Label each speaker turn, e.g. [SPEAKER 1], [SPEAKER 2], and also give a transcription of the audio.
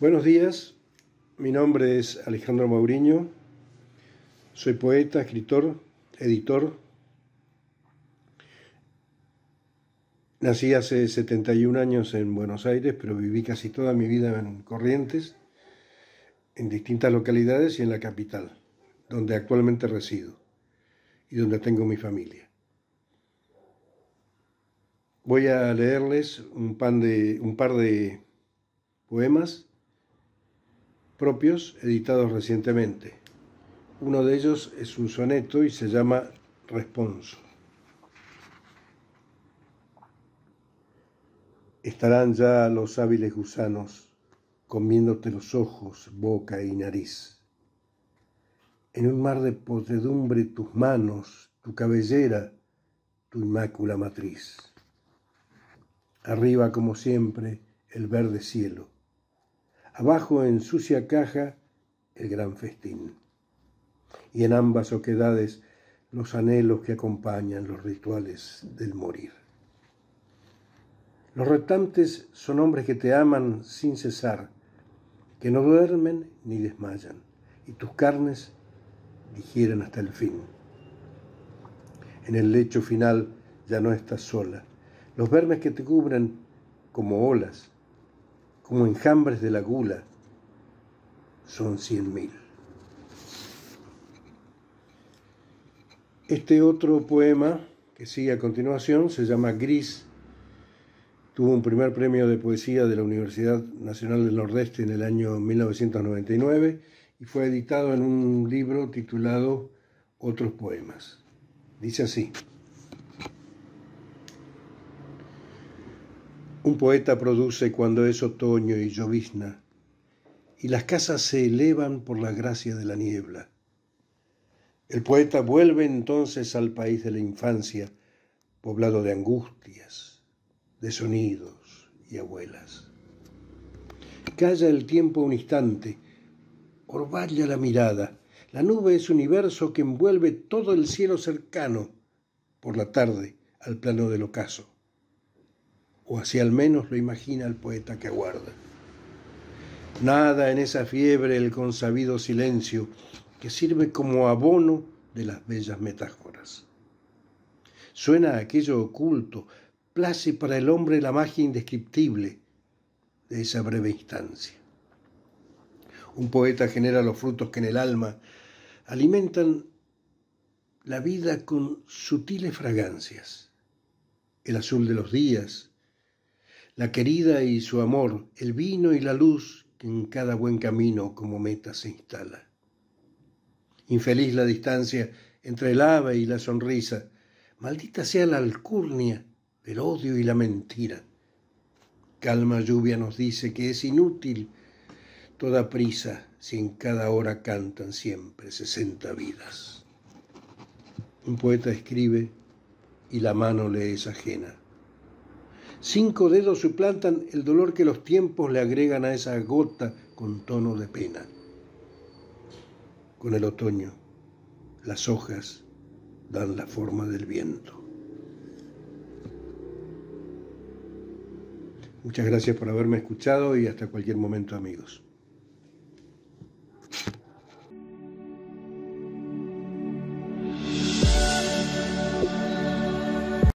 [SPEAKER 1] Buenos días, mi nombre es Alejandro Mauriño, soy poeta, escritor, editor. Nací hace 71 años en Buenos Aires, pero viví casi toda mi vida en Corrientes, en distintas localidades y en la capital, donde actualmente resido y donde tengo mi familia. Voy a leerles un, un par de poemas propios editados recientemente. Uno de ellos es un soneto y se llama Responso. Estarán ya los hábiles gusanos comiéndote los ojos, boca y nariz. En un mar de podredumbre tus manos, tu cabellera, tu inmácula matriz. Arriba, como siempre, el verde cielo Abajo en sucia caja el gran festín. Y en ambas oquedades los anhelos que acompañan los rituales del morir. Los retantes son hombres que te aman sin cesar, que no duermen ni desmayan, y tus carnes digieren hasta el fin. En el lecho final ya no estás sola. Los vermes que te cubren como olas como enjambres de la gula, son cien mil. Este otro poema que sigue a continuación se llama Gris. Tuvo un primer premio de poesía de la Universidad Nacional del Nordeste en el año 1999 y fue editado en un libro titulado Otros Poemas. Dice así. Un poeta produce cuando es otoño y llovizna, y las casas se elevan por la gracia de la niebla. El poeta vuelve entonces al país de la infancia, poblado de angustias, de sonidos y abuelas. Calla el tiempo un instante, orvalla la mirada. La nube es universo que envuelve todo el cielo cercano por la tarde al plano del ocaso o así al menos lo imagina el poeta que aguarda. Nada en esa fiebre el consabido silencio que sirve como abono de las bellas metáforas. Suena aquello oculto, place para el hombre la magia indescriptible de esa breve instancia. Un poeta genera los frutos que en el alma alimentan la vida con sutiles fragancias, el azul de los días, la querida y su amor, el vino y la luz que en cada buen camino como meta se instala. Infeliz la distancia entre el ave y la sonrisa, maldita sea la alcurnia el odio y la mentira. Calma lluvia nos dice que es inútil toda prisa si en cada hora cantan siempre sesenta vidas. Un poeta escribe y la mano le es ajena. Cinco dedos suplantan el dolor que los tiempos le agregan a esa gota con tono de pena. Con el otoño, las hojas dan la forma del viento. Muchas gracias por haberme escuchado y hasta cualquier momento amigos.